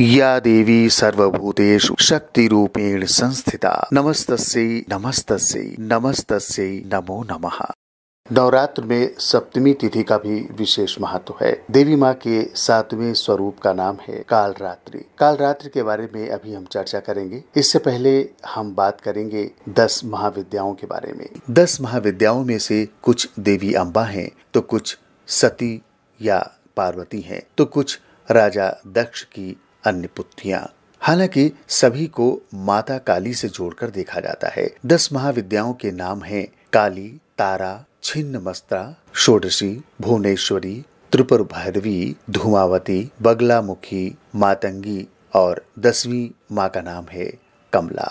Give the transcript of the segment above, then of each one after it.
या देवी सर्वभूतेषु रूपेण संस्थिता नमस्तस्यै नमस्तस्यै नमस्तस्यै नमो नमः नवरात्र में सप्तमी तिथि का भी विशेष महत्व है देवी माँ के सातवें स्वरूप का नाम है कालरात्रि कालरात्रि के बारे में अभी हम चर्चा करेंगे इससे पहले हम बात करेंगे दस महाविद्याओं के बारे में दस महाविद्याओं में से कुछ देवी अम्बा हैं तो कुछ सती या पार्वती हैं तो कुछ राजा दक्ष की अन्य पुत्रियां हालांकि सभी को माता काली से जोड़कर देखा जाता है दस महाविद्याओं के नाम हैं काली तारा छिन्न मस्त्रा षोडशी भुवनेश्वरी त्रिपुर भैरवी धुमावती बगला मुखी मातंगी और दसवीं माँ का नाम है कमला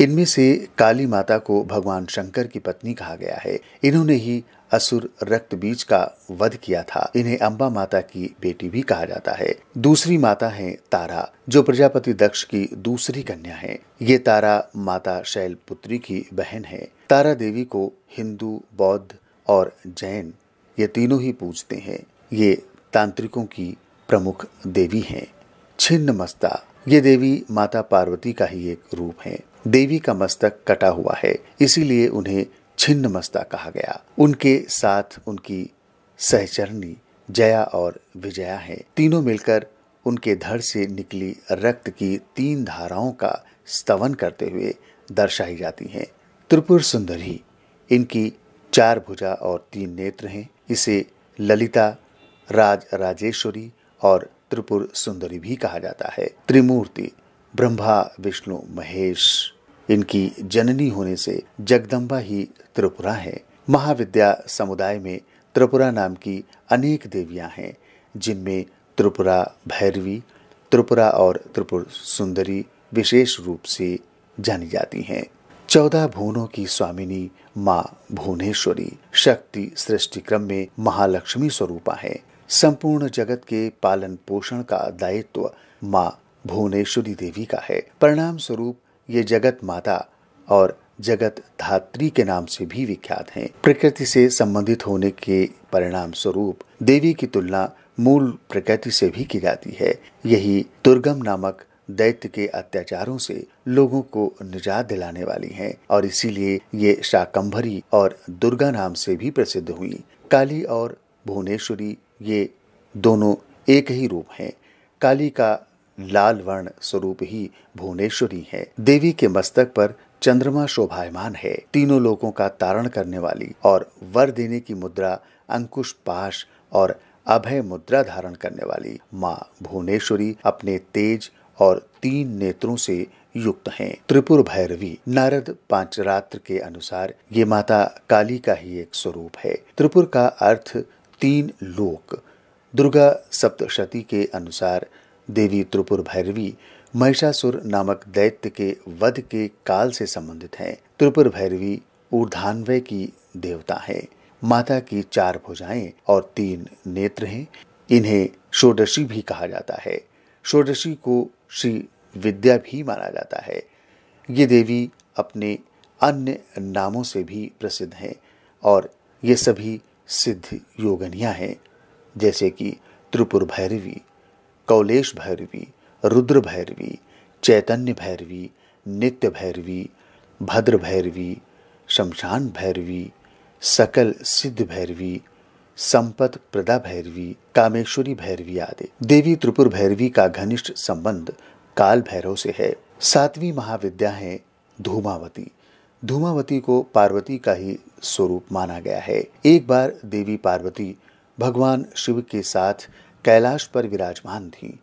इनमें से काली माता को भगवान शंकर की पत्नी कहा गया है इन्होंने ही असुर रक्त बीज का वध किया था इन्हें अम्बा माता की बेटी भी कहा जाता है दूसरी माता है तारा जो प्रजापति दक्ष की दूसरी कन्या है ये तारा माता शैल पुत्री की बहन है तारा देवी को हिंदू बौद्ध और जैन ये तीनों ही पूजते हैं ये तांत्रिकों की प्रमुख देवी हैं छिन्न मस्ता ये देवी माता पार्वती का ही एक रूप है देवी का मस्तक कटा हुआ है इसीलिए उन्हें छिन्न मस्ता कहा गया उनके साथ उनकी सहचरणी जया और विजया हैं तीनों मिलकर उनके धड़ से निकली रक्त की तीन धाराओं का स्तवन करते हुए दर्शाई जाती हैं त्रिपुर सुंदरी इनकी चार भुजा और तीन नेत्र हैं इसे ललिता राज राजेश्वरी और त्रिपुर सुंदरी भी कहा जाता है त्रिमूर्ति ब्रह्मा विष्णु महेश इनकी जननी होने से जगदम्बा ही त्रिपुरा है महाविद्या समुदाय में त्रिपुरा नाम की अनेक देवियां हैं जिनमें त्रिपुरा भैरवी त्रिपुरा और त्रिपुर सुंदरी विशेष रूप से जानी जाती हैं चौदह भुवनों की स्वामिनी माँ भुवनेश्वरी शक्ति सृष्टि क्रम में महालक्ष्मी स्वरूपा है संपूर्ण जगत के पालन पोषण का दायित्व माँ भुवनेश्वरी देवी का है परिणाम स्वरूप ये जगत माता और जगत धात्री के नाम से भी विख्यात हैं प्रकृति से संबंधित होने के परिणाम स्वरूप देवी की तुलना मूल प्रकृति से भी की जाती है यही दुर्गम नामक दैत्य के अत्याचारों से लोगों को निजात दिलाने वाली हैं और इसीलिए ये शाकंभरी और दुर्गा नाम से भी प्रसिद्ध हुई काली और भुवनेश्वरी ये दोनों एक ही रूप हैं काली का लाल वर्ण स्वरूप ही भुवनेश्वरी है देवी के मस्तक पर चंद्रमा शोभायमान है तीनों लोगों का तारण करने वाली और वर देने की मुद्रा अंकुश पाश और अभय मुद्रा धारण करने वाली माँ भुवनेश्वरी अपने तेज और तीन नेत्रों से युक्त हैं। त्रिपुर भैरवी नारद पांचरात्र के अनुसार ये माता काली का ही एक स्वरूप है त्रिपुर का अर्थ तीन लोक दुर्गा सप्तशती के अनुसार देवी त्रिपुर भैरवी महिषासुर नामक दैत्य के वध के काल से संबंधित है त्रिपुर भैरवी ऊर्धान्वय की देवता है माता की चार भुजाएं और तीन नेत्र हैं इन्हें षोडशी भी कहा जाता है षोडशी को श्री विद्या भी माना जाता है ये देवी अपने अन्य नामों से भी प्रसिद्ध हैं और ये सभी सिद्ध योगनिया हैं जैसे कि त्रिपुर भैरवी कौलेश भैरवी रुद्र भैरवी चैतन्य भैरवी नित्य भैरवी भद्र भैरवी शमशान भैरवी सकल सिद्ध भैरवी संपत प्रदा भैरवी कामेश्वरी भैरवी आदि देवी त्रिपुर भैरवी का घनिष्ठ संबंध काल भैरव से है सातवीं महाविद्या है धूमावती धूमावती को पार्वती का ही स्वरूप माना गया है एक बार देवी पार्वती भगवान शिव के साथ कैलाश पर विराजमान थी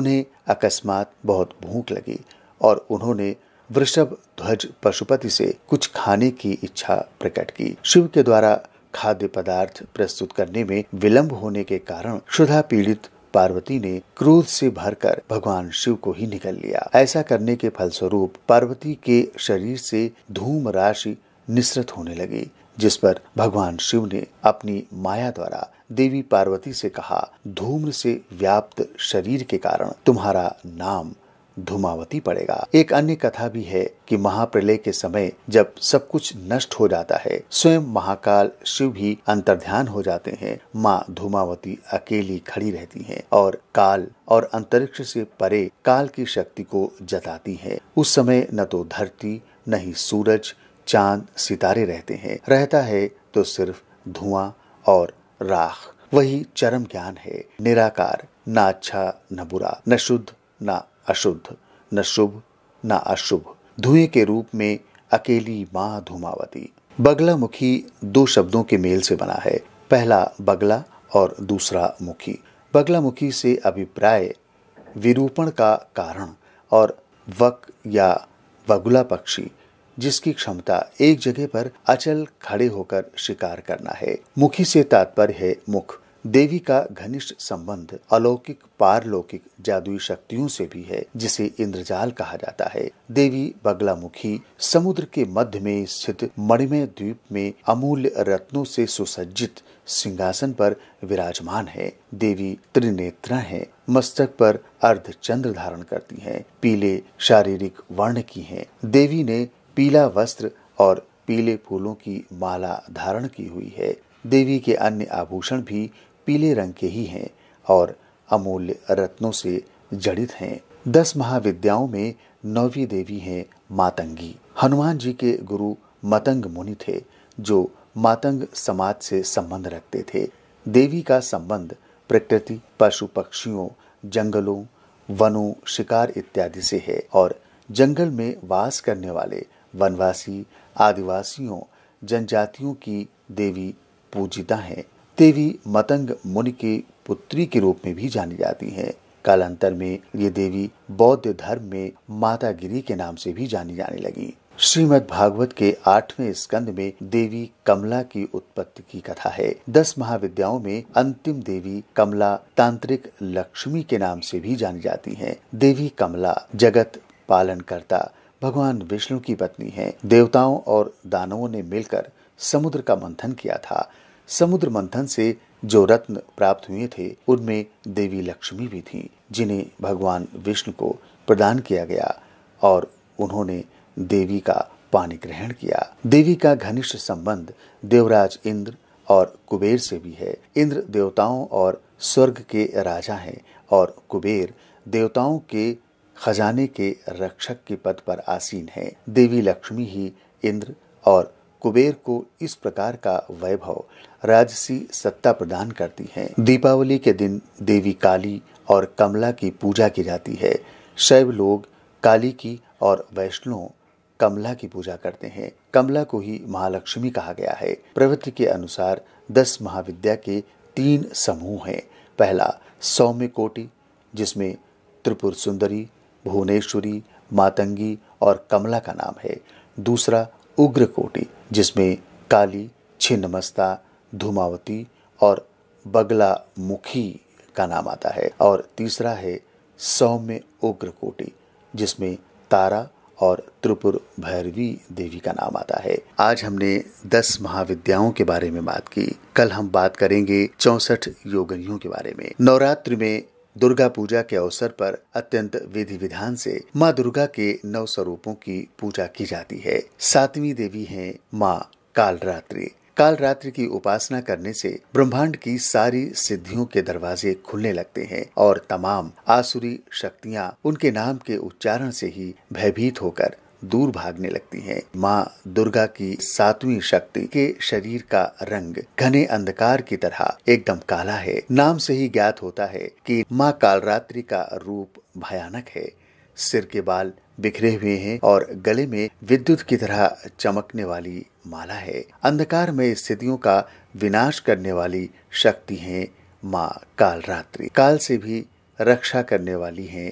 उन्हें अकस्मात बहुत भूख लगी और उन्होंने वृषभ ध्वज पशुपति से कुछ खाने की इच्छा प्रकट की शिव के द्वारा खाद्य पदार्थ प्रस्तुत करने में विलंब होने के कारण क्षुधा पीड़ित पार्वती ने क्रोध से भरकर भगवान शिव को ही निकल लिया ऐसा करने के फलस्वरूप पार्वती के शरीर से धूम राशि निसरत होने लगी जिस पर भगवान शिव ने अपनी माया द्वारा देवी पार्वती से कहा धूम्र से व्याप्त शरीर के कारण तुम्हारा नाम धुमावती पड़ेगा एक अन्य कथा भी है कि महाप्रलय के समय जब सब कुछ नष्ट हो जाता है स्वयं महाकाल शिव भी अंतर्ध्यान हो जाते हैं माँ धुमावती अकेली खड़ी रहती हैं और काल और अंतरिक्ष से परे काल की शक्ति को जताती है उस समय न तो धरती न ही सूरज चांद सितारे रहते हैं रहता है तो सिर्फ धुआं और राख वही चरम ज्ञान है निराकार न अच्छा न बुरा न शुद्ध न अशुद्ध न शुभ न अशुभ धुएं के रूप में अकेली माँ धूमावती बगला मुखी दो शब्दों के मेल से बना है पहला बगला और दूसरा मुखी बगला मुखी से अभिप्राय विरूपण का कारण और वक या बगुला पक्षी जिसकी क्षमता एक जगह पर अचल खड़े होकर शिकार करना है मुखी से तात्पर्य है मुख देवी का घनिष्ठ संबंध अलौकिक पारलौकिक जादुई शक्तियों से भी है जिसे इंद्रजाल कहा जाता है देवी बगला मुखी समुद्र के मध्य में स्थित मणिमय द्वीप में अमूल्य रत्नों से सुसज्जित सिंहासन पर विराजमान है देवी त्रिनेत्रा है मस्तक पर अर्ध चंद्र धारण करती हैं, पीले शारीरिक वर्ण की हैं। देवी ने पीला वस्त्र और पीले फूलों की माला धारण की हुई है देवी के अन्य आभूषण भी पीले रंग के ही हैं और अमूल्य रत्नों से जड़ित हैं दस महाविद्याओं में नौवीं देवी हैं मातंगी हनुमान जी के गुरु मतंग मुनि थे जो मातंग समाज से संबंध रखते थे देवी का संबंध प्रकृति पशु पक्षियों जंगलों वनों शिकार इत्यादि से है और जंगल में वास करने वाले वनवासी आदिवासियों जनजातियों की देवी पूजिता है देवी मतंग मुनि के पुत्री के रूप में भी जानी जाती है कालांतर में ये देवी बौद्ध धर्म में माता गिरी के नाम से भी जानी जाने लगी श्रीमद् भागवत के आठवें स्कंद में देवी कमला की उत्पत्ति की कथा है दस महाविद्याओं में अंतिम देवी कमला तांत्रिक लक्ष्मी के नाम से भी जानी जाती है देवी कमला जगत पालन करता भगवान विष्णु की पत्नी है देवताओं और दानवों ने मिलकर समुद्र का मंथन किया था समुद्र मंथन से जो रत्न प्राप्त हुए थे उनमें देवी लक्ष्मी भी थी जिन्हें भगवान विष्णु को प्रदान किया गया और उन्होंने देवी का पानी ग्रहण किया देवी का घनिष्ठ संबंध देवराज इंद्र और कुबेर से भी है इंद्र देवताओं और स्वर्ग के राजा हैं और कुबेर देवताओं के खजाने के रक्षक के पद पर आसीन है देवी लक्ष्मी ही इंद्र और कुबेर को इस प्रकार का वैभव राजसी सत्ता प्रदान करती है दीपावली के दिन देवी काली और कमला की पूजा की जाती है शैव लोग काली की और वैष्णव कमला की पूजा करते हैं कमला को ही महालक्ष्मी कहा गया है प्रवृत्ति के अनुसार दस महाविद्या के तीन समूह हैं पहला सौम्य कोटि जिसमें त्रिपुर सुंदरी भुवनेश्वरी मातंगी और कमला का नाम है दूसरा उग्रकोटि जिसमें काली छिन्नमस्ता धूमावती और बगला मुखी का नाम आता है और तीसरा है सौम्य कोटि जिसमें तारा और त्रिपुर भैरवी देवी का नाम आता है आज हमने दस महाविद्याओं के बारे में बात की कल हम बात करेंगे चौसठ योगनियों के बारे में नवरात्र में दुर्गा पूजा के अवसर पर अत्यंत विधि विधान से माँ दुर्गा के नव स्वरूपों की पूजा की जाती है सातवीं देवी है माँ कालरात्रि कालरात्रि की उपासना करने से ब्रह्मांड की सारी सिद्धियों के दरवाजे खुलने लगते हैं और तमाम आसुरी शक्तियाँ उनके नाम के उच्चारण से ही भयभीत होकर दूर भागने लगती है माँ दुर्गा की सातवीं शक्ति के शरीर का रंग घने अंधकार की तरह एकदम काला है नाम से ही ज्ञात होता है कि माँ कालरात्रि का रूप भयानक है सिर के बाल बिखरे हुए हैं और गले में विद्युत की तरह चमकने वाली माला है अंधकार में स्थितियों का विनाश करने वाली शक्ति है माँ कालरात्रि काल से भी रक्षा करने वाली है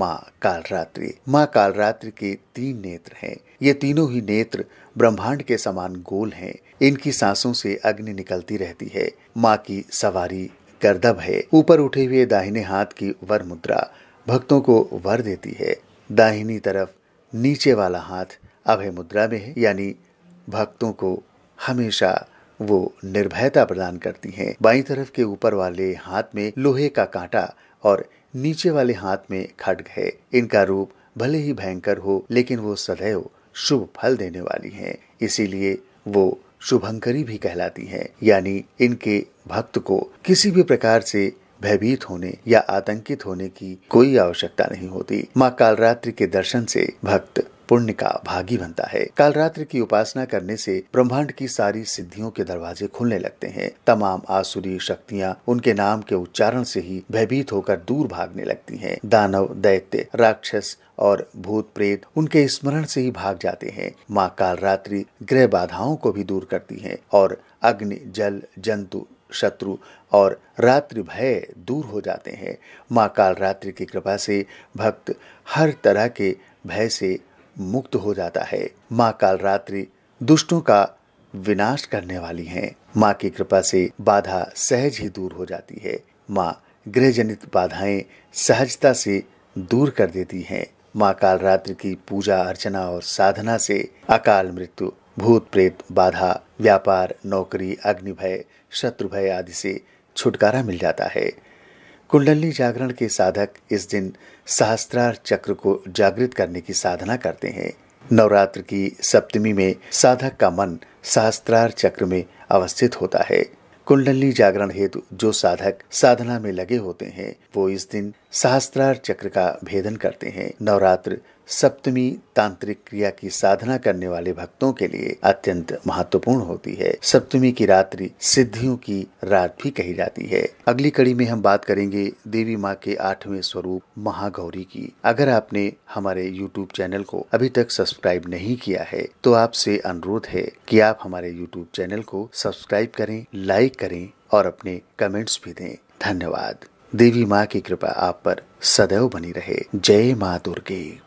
माँ कालरात्रि माँ कालरात्रि के तीन नेत्र हैं ये तीनों ही नेत्र ब्रह्मांड के समान गोल हैं इनकी सांसों से अग्नि निकलती रहती है माँ की सवारी गर्दभ है ऊपर उठे हुए दाहिने हाथ की वर मुद्रा भक्तों को वर देती है दाहिनी तरफ नीचे वाला हाथ अभय मुद्रा में है यानी भक्तों को हमेशा वो निर्भयता प्रदान करती हैं बाई तरफ के ऊपर वाले हाथ में लोहे का कांटा और नीचे वाले हाथ में खट है इनका रूप भले ही भयंकर हो लेकिन वो सदैव शुभ फल देने वाली है इसीलिए वो शुभंकरी भी कहलाती है यानी इनके भक्त को किसी भी प्रकार से भयभीत होने या आतंकित होने की कोई आवश्यकता नहीं होती माँ कालरात्रि के दर्शन से भक्त पुण्य का भागी बनता है रात्रि की उपासना करने से ब्रह्मांड की सारी सिद्धियों के दरवाजे खुलने लगते हैं तमाम आसुरी शक्तियाँ उनके नाम के उच्चारण से ही भयभीत होकर दूर भागने लगती हैं दानव दैत्य राक्षस और भूत प्रेत उनके स्मरण से ही भाग जाते हैं माँ कालरात्रि ग्रह बाधाओं को भी दूर करती है और अग्नि जल जंतु शत्रु और रात्रि भय दूर हो जाते हैं माँ कालरात्रि की कृपा से भक्त हर तरह के भय से मुक्त हो जाता है माँ कालरात्रि दुष्टों का विनाश करने वाली हैं माँ की कृपा से बाधा सहज ही दूर हो जाती है माँ गृहजनित बाधाएं सहजता से दूर कर देती हैं माँ कालरात्रि की पूजा अर्चना और साधना से अकाल मृत्यु भूत प्रेत बाधा व्यापार नौकरी अग्नि भय शत्रु भय आदि से छुटकारा मिल जाता है कुंडली जागरण के साधक इस दिन सहस्त्रार चक्र को जागृत करने की साधना करते हैं नवरात्र की सप्तमी में साधक का मन सहस्त्रार चक्र में अवस्थित होता है कुंडली जागरण हेतु जो साधक साधना में लगे होते हैं वो इस दिन सहस्त्रार चक्र का भेदन करते हैं नवरात्र सप्तमी तांत्रिक क्रिया की साधना करने वाले भक्तों के लिए अत्यंत महत्वपूर्ण होती है सप्तमी की रात्रि सिद्धियों की रात भी कही जाती है अगली कड़ी में हम बात करेंगे देवी माँ के आठवें स्वरूप महागौरी की अगर आपने हमारे यूट्यूब चैनल को अभी तक सब्सक्राइब नहीं किया है तो आपसे अनुरोध है कि आप हमारे यूट्यूब चैनल को सब्सक्राइब करें लाइक करें और अपने कमेंट्स भी दें धन्यवाद देवी माँ की कृपा आप पर सदैव बनी रहे जय माँ दुर्गे